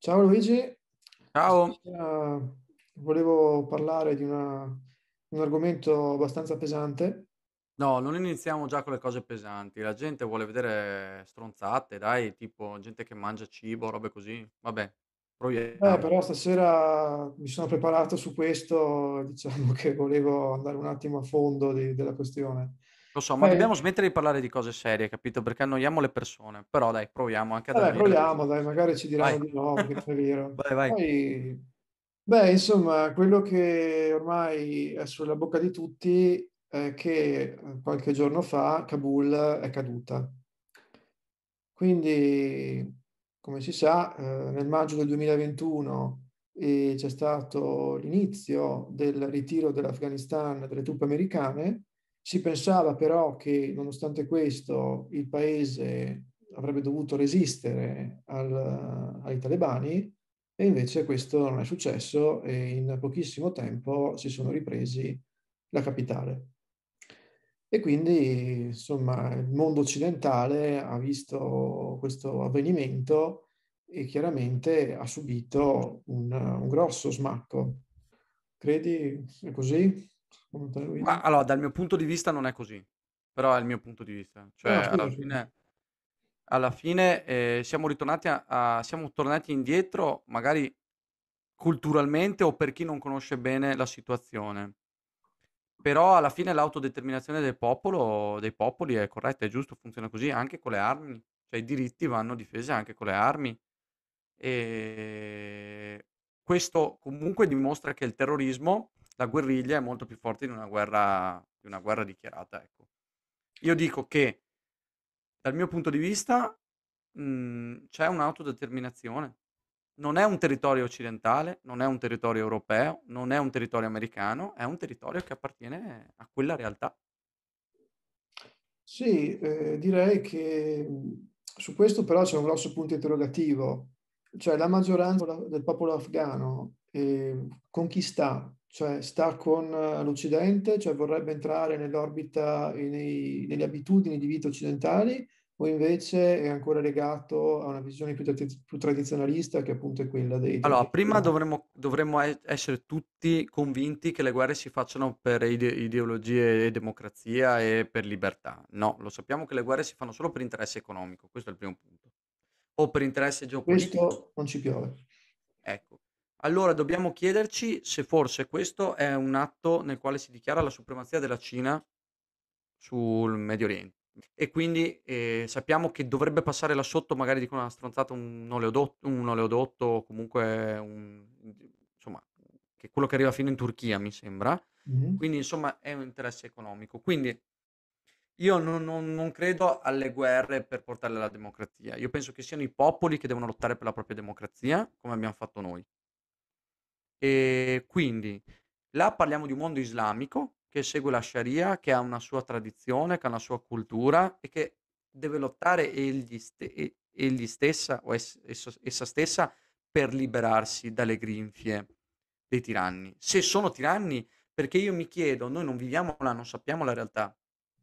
Ciao Luigi. Ciao. Volevo parlare di una, un argomento abbastanza pesante No, non iniziamo già con le cose pesanti. La gente vuole vedere stronzate, dai, tipo gente che mangia cibo, robe così. Vabbè, Beh, proviamo. però stasera mi sono preparato su questo, diciamo che volevo andare un attimo a fondo di- della questione. Lo so, ma eh, dobbiamo smettere di parlare di cose serie, capito? Perché annoiamo le persone. Però dai, proviamo anche ad vabbè, annoiare proviamo, dai, magari ci Vai. diranno di no, perché è vero. Vai, vai. Poi, beh, insomma, quello che ormai è sulla bocca di tutti eh, che eh, qualche giorno fa Kabul eh, è caduta. Quindi, come si sa, nel maggio del 2021 c'è stato l'inizio del ritiro dell'Afghanistan dalle truppe americane. Si pensava però che, nonostante questo, il paese avrebbe dovuto resistere al, ai talebani e invece questo non è successo e in pochissimo tempo si sono ripresi la capitale. E quindi, insomma, il mondo occidentale ha visto questo avvenimento e chiaramente ha subito un, un grosso smacco. Credi è così? Ma, allora, dal mio punto di vista non è così, però è il mio punto di vista. Cioè, no, ah, alla fine, alla fine eh, siamo ritornati a, a, siamo tornati indietro, magari culturalmente o per chi non conosce bene la situazione. Però alla fine l'autodeterminazione del popolo dei popoli è corretta, è giusto, funziona così anche con le armi, cioè i diritti vanno difesi anche con le armi. E questo comunque dimostra che il terrorismo, la guerriglia è molto più forte di una guerra di una guerra dichiarata, ecco. Io dico che dal mio punto di vista, mhmm, c'è un'autodeterminazione non è un territorio occidentale, non è un territorio europeo, non è un territorio americano, è un territorio che appartiene a quella realtà. Sì, eh, direi che mhmm, su questo però c'è un grosso punto interrogativo, cioè la maggioranza del popolo afghano eh, con chi sta? Cioè sta con eh, l'Occidente, cioè vorrebbe entrare nell'orbita, nei, nelle abitudini di vita occidentali o invece è ancora legato a una visione più, t- più tradizionalista che appunto è quella dei... Allora, prima dovremmo, dovremmo essere tutti convinti che le guerre si facciano per ide- ideologie e democrazia e per libertà. No, lo sappiamo che le guerre si fanno solo per interesse economico, questo è il primo punto. O per interesse geopolitico. Questo non ci piove. Ecco. Allora dobbiamo chiederci se forse questo è un atto nel quale si dichiara la supremazia della Cina sul Medio Oriente e quindi eh, sappiamo che dovrebbe passare là sotto, magari dicono una ah, stronzata, un oleodotto, un oleodotto o comunque un, insomma, che è quello che arriva fino in Turchia, mi sembra. Mm-hmm. Quindi, insomma, è un interesse economico. Quindi io non, non, non, credo alle guerre per portare alla democrazia. Io penso che siano i popoli che devono lottare per la propria democrazia, come abbiamo fatto noi. E quindi là parliamo di un mondo islamico che segue la Sharia, che ha una sua tradizione, che ha una sua cultura e che deve lottare egli, ste- egli stessa o es- essa stessa per liberarsi dalle grinfie dei tiranni. Se sono tiranni, perché io mi chiedo, noi non viviamo là, non sappiamo la realtà.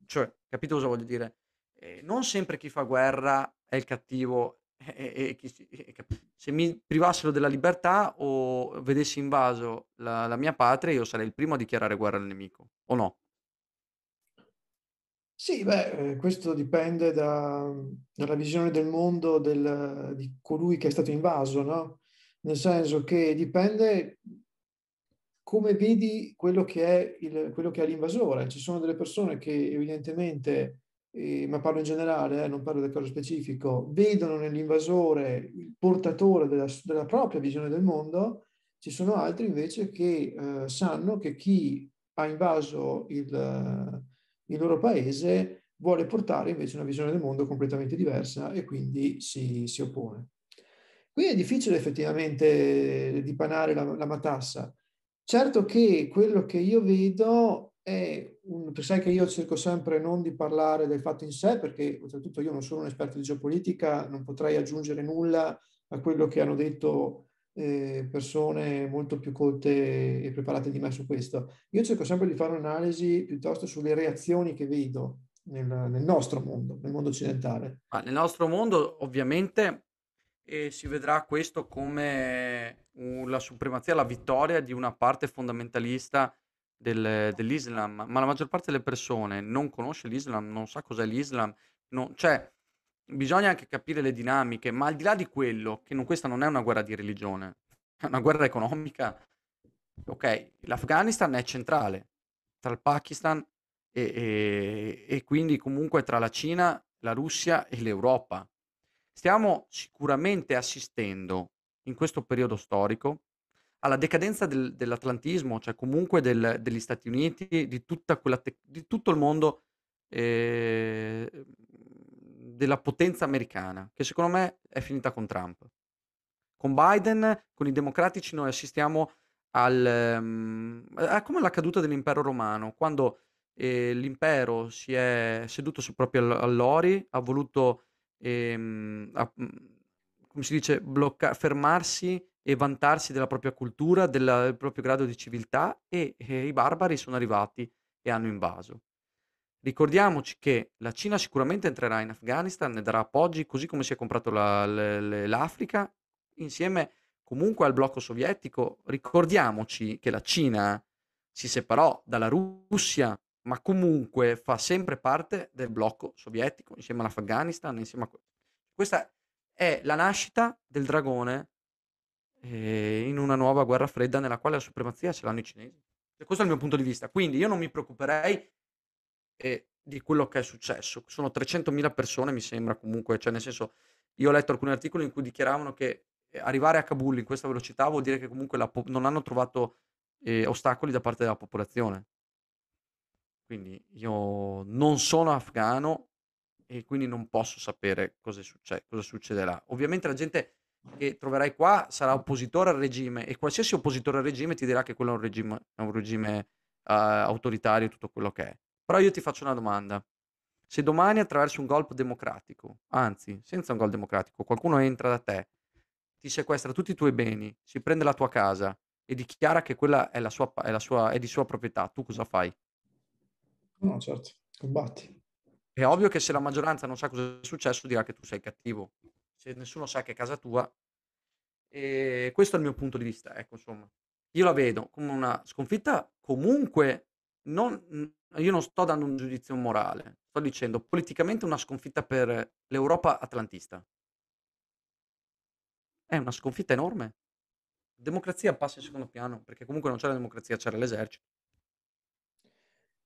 Cioè, capito cosa voglio dire? Eh, non sempre chi fa guerra è il cattivo e, e, e, se mi privassero della libertà o vedessi invaso la, la mia patria, io sarei il primo a dichiarare guerra al nemico, o no? Sì, beh, eh, questo dipende da- dalla visione del mondo del- di colui che è stato invaso, no? Nel senso che dipende come vedi quello che è il- quello che è l'invasore. Ci sono delle persone che evidentemente Ehm, ma parlo in generale, eh, non parlo del caso specifico, vedono nell'invasore il portatore della, della propria visione del mondo, ci sono altri invece che eh, sanno che chi ha invaso il, il, loro paese vuole portare invece una visione del mondo completamente diversa e quindi si, si oppone. Qui è difficile effettivamente dipanare la, la matassa. Certo che quello che io vedo è un, tu sai che io cerco sempre non di parlare del fatto in sé, perché oltretutto io non sono un esperto di geopolitica, non potrei aggiungere nulla a quello che hanno detto eh, persone molto più colte e preparate di me su questo. Io cerco sempre di fare un'analisi piuttosto sulle reazioni che vedo nel, nel nostro mondo, nel mondo occidentale. Ma nel nostro mondo ovviamente eh, si vedrà questo come uh, la supremazia, la vittoria di una parte fondamentalista del dell'Islam, ma la maggior parte delle persone non conosce l'Islam, non sa cos'è l'Islam, non cioè bisogna anche capire le dinamiche, ma al di là di quello, che non, questa non è una guerra di religione, è una guerra economica. Ok, l'Afghanistan è centrale tra il Pakistan e, e, e quindi comunque tra la Cina, la Russia e l'Europa. Stiamo sicuramente assistendo in questo periodo storico alla decadenza del, dell'atlantismo, cioè comunque del, degli Stati Uniti, di, te- di tutto il mondo eh, della potenza americana, che secondo me è finita con Trump. Con Biden, con i democratici, noi assistiamo al, um, a come la caduta dell'impero romano, quando eh, l'impero si è seduto su proprio all- all'ori, ha voluto, ehm, a, come si dice, blocca- fermarsi e vantarsi della propria cultura, della- del proprio grado di civiltà e, e i barbari sono arrivati e hanno invaso. Ricordiamoci che la Cina sicuramente entrerà in Afghanistan, ne darà appoggi, così come si è comprato la- le- l'Africa, insieme comunque al blocco sovietico. Ricordiamoci che la Cina si separò dalla Russia, ma comunque fa sempre parte del blocco sovietico, insieme all'Afghanistan, insieme a... Questa è la nascita del dragone eh, in una nuova guerra fredda nella quale la supremazia ce l'hanno i cinesi. E cioè, questo è il mio punto di vista. Quindi io non mi preoccuperei eh, di quello che è successo. Sono 300.000 persone, mi sembra comunque, cioè nel senso, io ho letto alcuni articoli in cui dichiaravano che eh, arrivare a Kabul in questa velocità vuol dire che comunque po- non hanno trovato eh, ostacoli da parte della popolazione. Quindi io non sono afghano e quindi non posso sapere cosa, succe- cosa succederà. Ovviamente la gente che troverai qua sarà oppositore al regime e qualsiasi oppositore al regime ti dirà che quello è un regime, è un regime uh, autoritario, tutto quello che è. Però io ti faccio una domanda. Se domani attraverso un golpe democratico, anzi senza un golpe democratico, qualcuno entra da te, ti sequestra tutti i tuoi beni, si prende la tua casa e dichiara che quella è, la sua, è, la sua, è di sua proprietà, tu cosa fai? No, certo, combatti. È ovvio che se la maggioranza non sa cosa è successo dirà che tu sei cattivo, cioè nessuno sa che è casa tua. E ehm, questo è il mio punto di vista, ecco, insomma. Io la vedo come una sconfitta comunque non, io non sto dando un giudizio morale, sto dicendo politicamente una sconfitta per l'Europa atlantista. È una sconfitta enorme. La democrazia passa in secondo piano, perché comunque non c'era la democrazia, c'era l'esercito.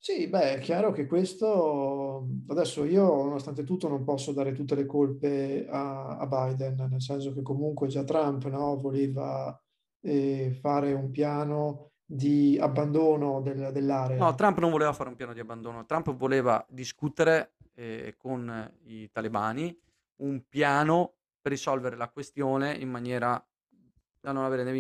Sì, beh, è chiaro che questo, adesso io nonostante tutto non posso dare tutte le colpe a, a Biden, nel senso che comunque già Trump no, voleva eh, fare un piano di abbandono del, dell'area. No, Trump non voleva fare un piano di abbandono, Trump voleva discutere eh, con i talebani un piano per risolvere la questione in maniera da non avere né,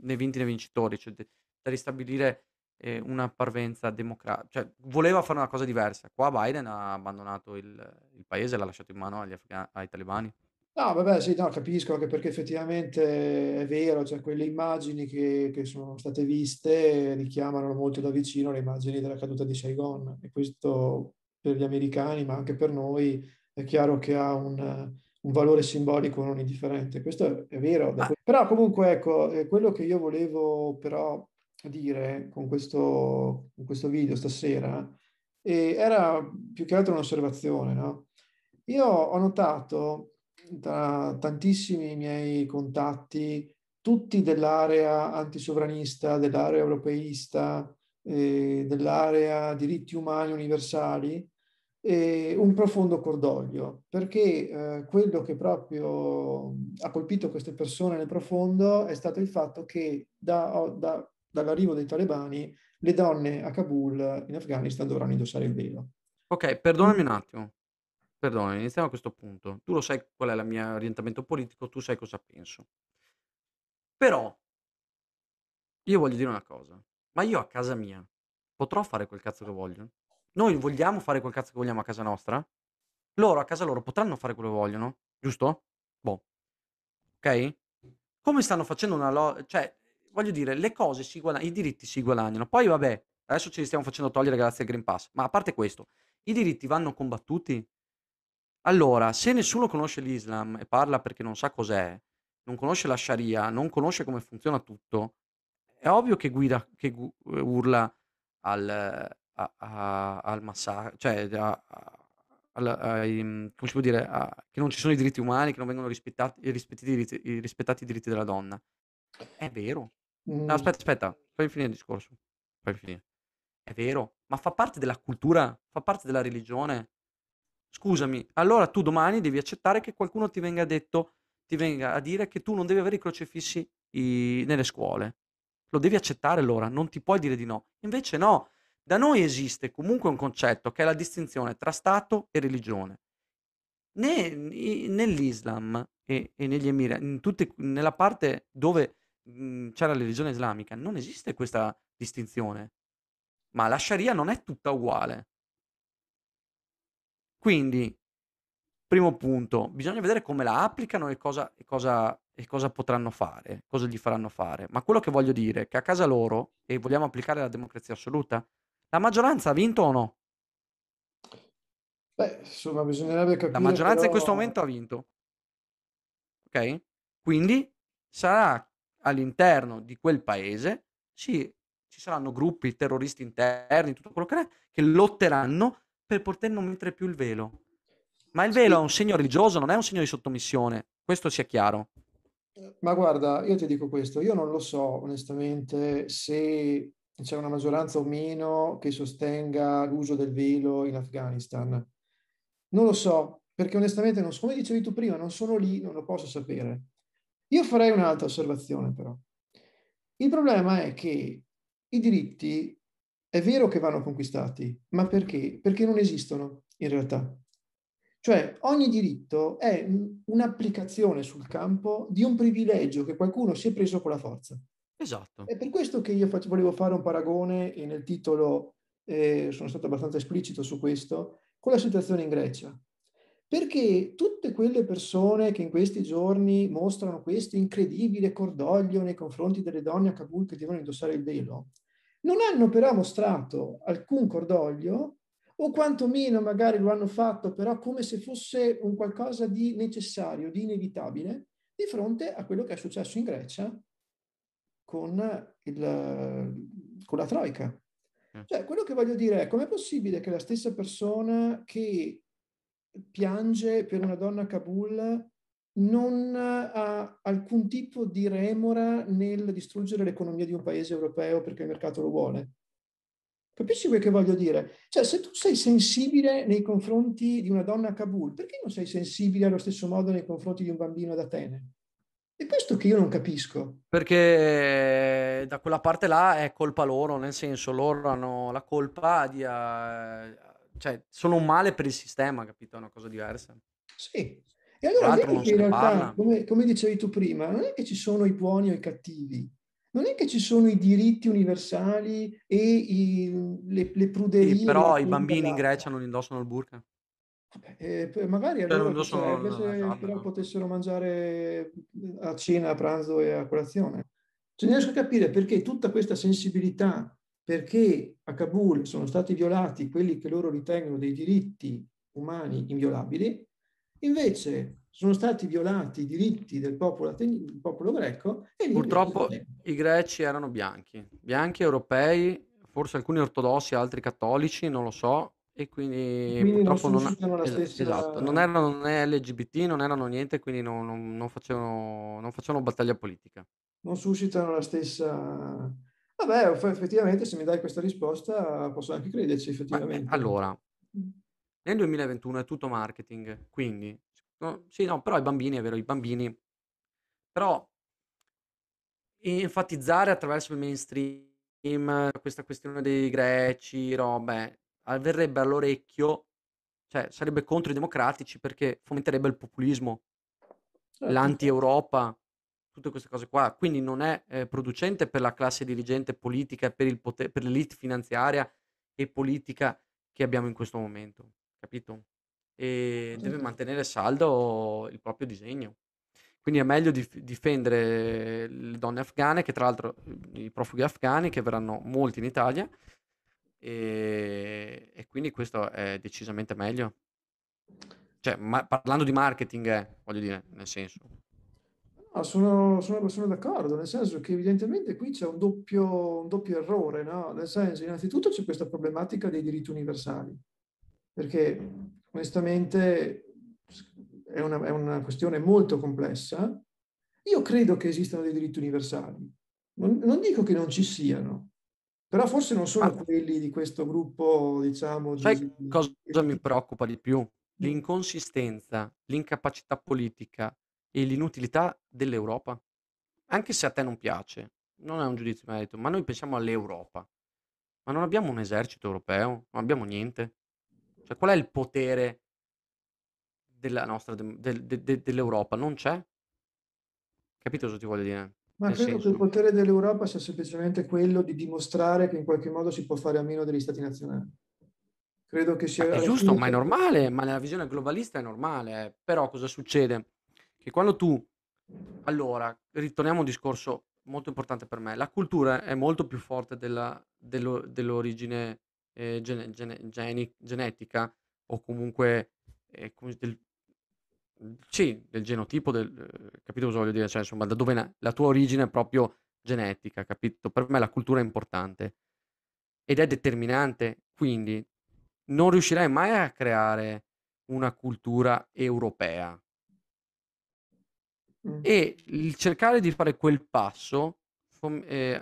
né vinti né vincitori, cioè da ristabilire ehm, una parvenza democratica, cioè voleva fare una cosa diversa. Qua Biden ha abbandonato il il paese, l'ha lasciato in mano agli afga ai talebani. No, vabbè, sì, no, capisco, anche perché effettivamente è vero, cioè quelle immagini che, che sono state viste richiamano molto da vicino le immagini della caduta di Saigon e questo per gli americani, ma anche per noi, è chiaro che ha un, un valore simbolico non indifferente. Questo è, vero. Ma Però comunque, ecco, eh, quello che io volevo però dire con questo, con questo video stasera era più che altro un'osservazione. No? Io ho notato tra tantissimi miei contatti, tutti dell'area antisovranista, dell'area europeista, eh, dell'area diritti umani universali, eh, un profondo cordoglio, perché eh, quello che proprio ha colpito queste persone nel profondo è stato il fatto che da, da dall'arrivo dei talebani le donne a Kabul in Afghanistan dovranno indossare il velo. Ok, perdonami un attimo. Perdonami, iniziamo a questo punto. Tu lo sai qual è il mio orientamento politico, tu sai cosa penso. Però io voglio dire una cosa, ma io a casa mia potrò fare quel cazzo che voglio? Noi vogliamo fare quel cazzo che vogliamo a casa nostra? Loro a casa loro potranno fare quello che vogliono, giusto? Boh. Ok? Come stanno facendo una lo- cioè voglio dire, le cose si guadagnano, i diritti si guadagnano. Poi vabbè, adesso ce li stiamo facendo togliere grazie al Green Pass, ma a parte questo, i diritti vanno combattuti? Allora, se nessuno conosce l'Islam e parla perché non sa cos'è, non conosce la Sharia, non conosce come funziona tutto, è ovvio che, guida, che gu- urla al, a, a, al massacro, cioè a, come si può dire, che non ci sono i diritti umani, che non vengono rispettati, rispettati, rispettati i diritti della donna. È vero, Mm. No, aspetta, aspetta, fai finire il discorso. Fai finire. È vero, ma fa parte della cultura, fa parte della religione. Scusami, allora tu domani devi accettare che qualcuno ti venga detto, ti venga a dire che tu non devi avere i crocifissi i... nelle scuole. Lo devi accettare allora, non ti puoi dire di no. Invece no, da noi esiste comunque un concetto che è la distinzione tra Stato e religione. Né, nell'Islam e, e negli Emirati, nella parte dove Mhmm, c'è la religione islamica, non esiste questa distinzione. Ma la Sharia non è tutta uguale. Quindi, primo punto, bisogna vedere come la applicano e cosa, e cosa, e cosa potranno fare, cosa gli faranno fare. Ma quello che voglio dire è che a casa loro, e vogliamo applicare la democrazia assoluta, la maggioranza ha vinto o no? Beh, insomma, bisognerebbe capire. La maggioranza però... in questo momento ha vinto. Ok? Quindi sarà all'interno di quel paese ci, ci saranno gruppi terroristi interni, tutto quello che è, che lotteranno per poter non mettere più il velo. Ma il velo sì. è un segno religioso, non è un segno di sottomissione, questo sia chiaro. Eh, ma guarda, io ti dico questo, io non lo so onestamente se c'è una maggioranza o meno che sostenga l'uso del velo in Afghanistan. Non lo so, perché onestamente, non, come dicevi tu prima, non sono lì, non lo posso sapere. Io farei un'altra osservazione però. Il problema è che i diritti è vero che vanno conquistati, ma perché? Perché non esistono in realtà. Cioè ogni diritto è un'applicazione sul campo di un privilegio che qualcuno si è preso con la forza. Esatto. È per questo che io fac- volevo fare un paragone e nel titolo eh, sono stato abbastanza esplicito su questo, con la situazione in Grecia perché tutte quelle persone che in questi giorni mostrano questo incredibile cordoglio nei confronti delle donne a Kabul che devono indossare il velo, non hanno però mostrato alcun cordoglio o quantomeno magari lo hanno fatto però come se fosse un qualcosa di necessario, di inevitabile, di fronte a quello che è successo in Grecia con, il, con la Troica. Mm. Cioè, quello che voglio dire è com'è possibile che la stessa persona che piange per una donna a Kabul non ha alcun tipo di remora nel distruggere l'economia di un paese europeo perché il mercato lo vuole. Capisci quel che voglio dire? Cioè, se tu sei sensibile nei confronti di una donna a Kabul, perché non sei sensibile allo stesso modo nei confronti di un bambino ad Atene? È questo che io non capisco. Perché eh, da quella parte là è colpa loro, nel senso loro hanno la colpa di... Uh cioè, sono un male per il sistema, capito? È una cosa diversa. Sì. E allora non in realtà, come, come dicevi tu prima, non è che ci sono i buoni o i cattivi, non è che ci sono i diritti universali e i, le, le pruderie. Sì, però i bambini in Grecia non indossano il burka. Vabbè, eh, magari cioè, allora non indossano sarebbe se però potessero mangiare mm, a cena, a pranzo e a colazione. Se cioè, ne riesco a capire perché tutta questa sensibilità perché a Kabul sono stati violati quelli che loro ritengono dei diritti umani inviolabili, invece sono stati violati i diritti del popolo, del popolo greco. Purtroppo i greci erano bianchi, bianchi europei, forse alcuni ortodossi, altri cattolici, non lo so, e quindi, quindi purtroppo non, non, non, stessa... esatto, non erano né LGBT, non erano niente, quindi non, non facevano, facevano battaglia politica. Non suscitano la stessa Vabbè, effettivamente se mi dai questa risposta posso anche crederci, eh, effettivamente. Ma, allora, mm. nel 2021 è tutto marketing, quindi... No, sì, no, però i bambini, è vero, i bambini... Però enfatizzare attraverso il mainstream questa questione dei greci, robe, avverrebbe all'orecchio, cioè sarebbe contro i democratici perché fomenterebbe il populismo, certo. l'anti-Europa tutte queste cose qua, quindi non è eh, producente per la classe dirigente politica, per, il poter, per l'elite finanziaria e politica che abbiamo in questo momento, capito? E deve mantenere saldo il proprio disegno. Quindi è meglio dif- difendere le donne afghane, che tra l'altro i profughi afghani, che verranno molti in Italia, e, e quindi questo è decisamente meglio. Cioè, ma- parlando di marketing, eh, voglio dire, nel senso. Ah, sono, sono, sono d'accordo, nel senso che evidentemente qui c'è un doppio, un doppio errore, no? nel senso innanzitutto c'è questa problematica dei diritti universali, perché onestamente è una, è una questione molto complessa. Io credo che esistano dei diritti universali, non, non dico che non ci siano, però forse non sono ah, quelli di questo gruppo, diciamo... Sai cosa mi preoccupa di più? L'inconsistenza, l'incapacità politica e l'inutilità dell'Europa. Anche se a te non piace, non è un giudizio merito, ma noi pensiamo all'Europa. Ma non abbiamo un esercito europeo, non abbiamo niente. Cioè, qual è il potere della nostra, de, de, de, dell'Europa? Non c'è. Capito cosa ti voglio dire? Ma credo senso. che il potere dell'Europa sia semplicemente quello di dimostrare che in qualche modo si può fare a meno degli stati nazionali. Credo che sia... Ma è giusto, ma è normale, ma nella visione globalista è normale. Però cosa succede? che quando tu... Allora, ritorniamo a un discorso molto importante per me. La cultura è molto più forte della, dello, dell'origine eh, gene, gene, geni, genetica o comunque eh, del, sì, del genotipo, del, eh, capito cosa voglio dire? Cioè, insomma, da dove na- la tua origine è proprio genetica, capito? Per me la cultura è importante ed è determinante, quindi non riuscirai mai a creare una cultura europea, Mm. E il cercare di fare quel passo fom- eh,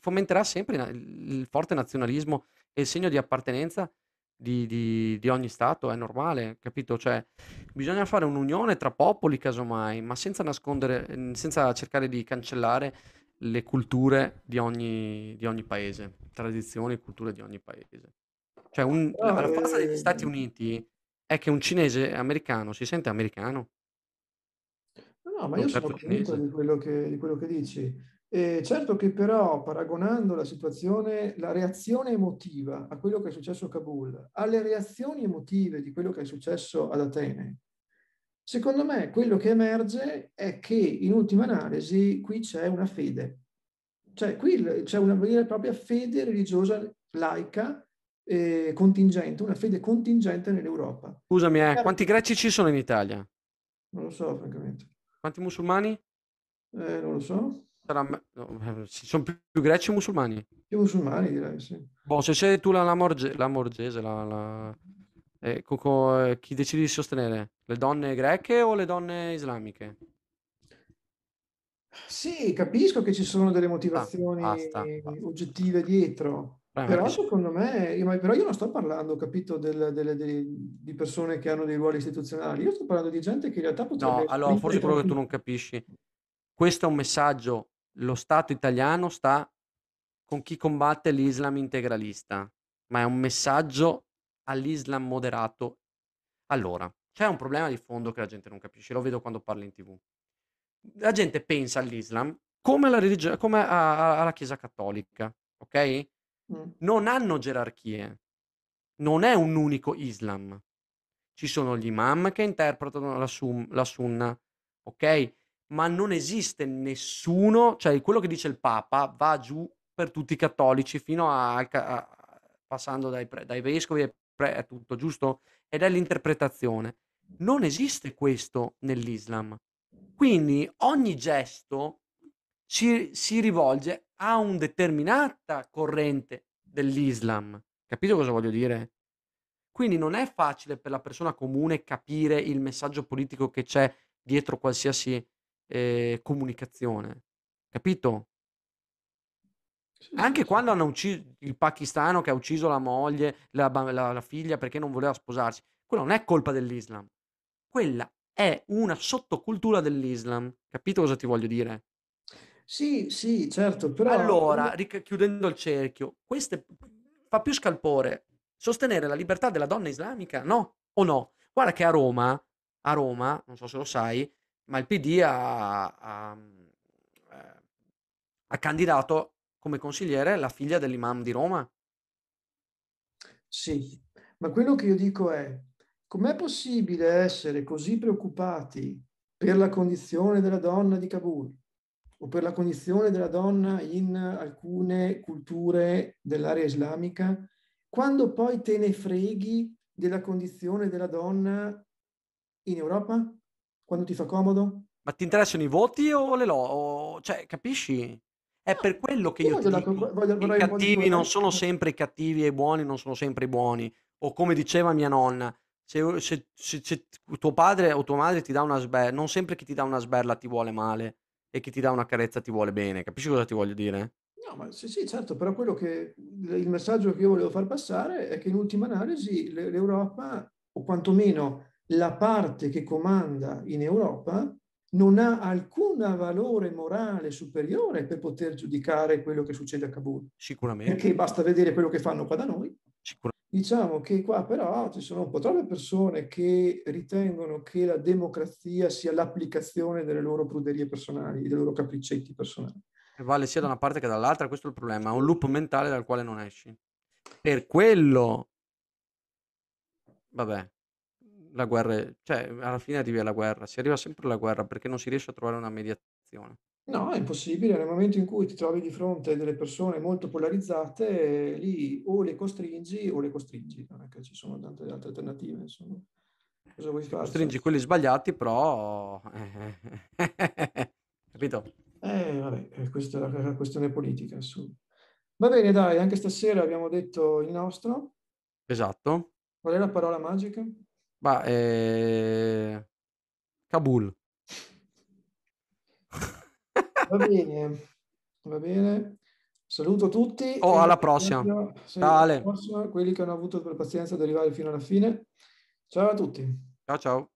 fomenterà sempre il forte nazionalismo e il segno di appartenenza di, di, di, ogni Stato, è normale, capito? Cioè, bisogna fare un'unione tra popoli, casomai, ma senza nascondere, mm, senza cercare di cancellare le culture di ogni, di ogni paese, tradizioni e culture di ogni paese. Cioè, un, la, la eh, forza degli Stati mm. Uniti è che un cinese americano si sente americano. No, ma io sono convinto di quello che, di quello che dici. Eh, certo che però, paragonando la situazione, la reazione emotiva a quello che è successo a Kabul, alle reazioni emotive di quello che è successo ad Atene, secondo me quello che emerge è che in ultima analisi qui c'è una fede. Cioè qui c'è una vera e propria fede religiosa laica eh, contingente, una fede contingente nell'Europa. Scusami, eh, quanti greci ci sono in Italia? Non lo so, francamente. Quanti musulmani? Eh, non lo so. Sarà... No, sono più, più greci o musulmani? Più musulmani direi, sì. Boh, se sei tu la, la, morge, la morgese, la, la... Eh, Coco, eh, chi decidi di sostenere? Le donne greche o le donne islamiche? Sì, capisco che ci sono delle motivazioni ah, oggettive dietro. Ah, però secondo me, io, però io non sto parlando, capito, del, del, del, di persone che hanno dei ruoli istituzionali, io sto parlando di gente che in realtà potrebbe... No, allora forse quello che tu non capisci, questo è un messaggio, lo Stato italiano sta con chi combatte l'Islam integralista, ma è un messaggio all'Islam moderato. Allora, c'è un problema di fondo che la gente non capisce, lo vedo quando parlo in tv. La gente pensa all'Islam come, alla, religione, come a, a, alla Chiesa cattolica, ok? Mm. Non hanno gerarchie. Non è un unico Islam. Ci sono gli imam che interpretano la, sum- la sunna, ok? Ma non esiste nessuno, cioè quello che dice il Papa va giù per tutti i cattolici fino a, a passando dai, pre- dai vescovi e pre- è tutto giusto? Ed è l'interpretazione. Non esiste questo nell'Islam. Quindi ogni gesto ci, si rivolge a un determinata corrente dell'Islam. Capito cosa voglio dire? Quindi non è facile per la persona comune capire il messaggio politico che c'è dietro qualsiasi eh, comunicazione. Capito? Sì, Anche sì. quando hanno ucciso il pakistano che ha ucciso la moglie, la, la, la figlia perché non voleva sposarsi, quella non è colpa dell'Islam. Quella è una sottocultura dell'Islam. Capito cosa ti voglio dire? Sì, sì, certo, però... Allora, ric- chiudendo il cerchio, queste... fa più scalpore sostenere la libertà della donna islamica? No o no? Guarda che a Roma, a Roma, non so se lo sai, ma il PD ha, ha, eh, ha candidato come consigliere la figlia dell'imam di Roma. Sì, ma quello che io dico è, com'è possibile essere così preoccupati per la condizione della donna di Kabul? o per la condizione della donna in alcune culture dell'area islamica, quando poi te ne freghi della condizione della donna in Europa? Quando ti fa comodo? Ma ti interessano i voti o le lo... O... Cioè, capisci? È per quello che io, ti dico, voglio, i cattivi non sono sempre i cattivi e i buoni non sono sempre i buoni. O come diceva mia nonna, se, se, se, se tuo padre o tua madre ti dà una sberla, non sempre chi ti dà una sberla ti vuole male e chi ti dà una carezza ti vuole bene. Capisci cosa ti voglio dire? No, ma sì, sì, certo, però quello che il messaggio che io volevo far passare è che in ultima analisi l'Europa, o quantomeno la parte che comanda in Europa, non ha alcun valore morale superiore per poter giudicare quello che succede a Kabul. Sicuramente. Perché basta vedere quello che fanno qua da noi. Sicuramente Diciamo che qua però ci sono un po' troppe persone che ritengono che la democrazia sia l'applicazione delle loro pruderie personali, dei loro capriccetti personali. vale sia da una parte che dall'altra, questo è il problema, è un loop mentale dal quale non esci. Per quello, vabbè, la guerra, è... cioè alla fine arrivi alla guerra, si arriva sempre alla guerra perché non si riesce a trovare una mediazione. No, è impossibile. Nel momento in cui ti trovi di fronte a delle persone molto polarizzate, lì o le costringi o le costringi. Non è che ci sono tante altre alternative, insomma. Cosa vuoi fare? Costringi quelli sbagliati, però... Eh, capito? Eh, vabbè, questa è la questione politica, insomma. Va bene, dai, anche stasera abbiamo detto il nostro. Esatto. Qual è la parola magica? Bah, eh... Kabul. Va bene, va bene. Saluto tutti. Oh, alla prossima. alla prossima. Quelli che hanno avuto la pazienza di arrivare fino alla fine. Ciao a tutti. Ciao ciao.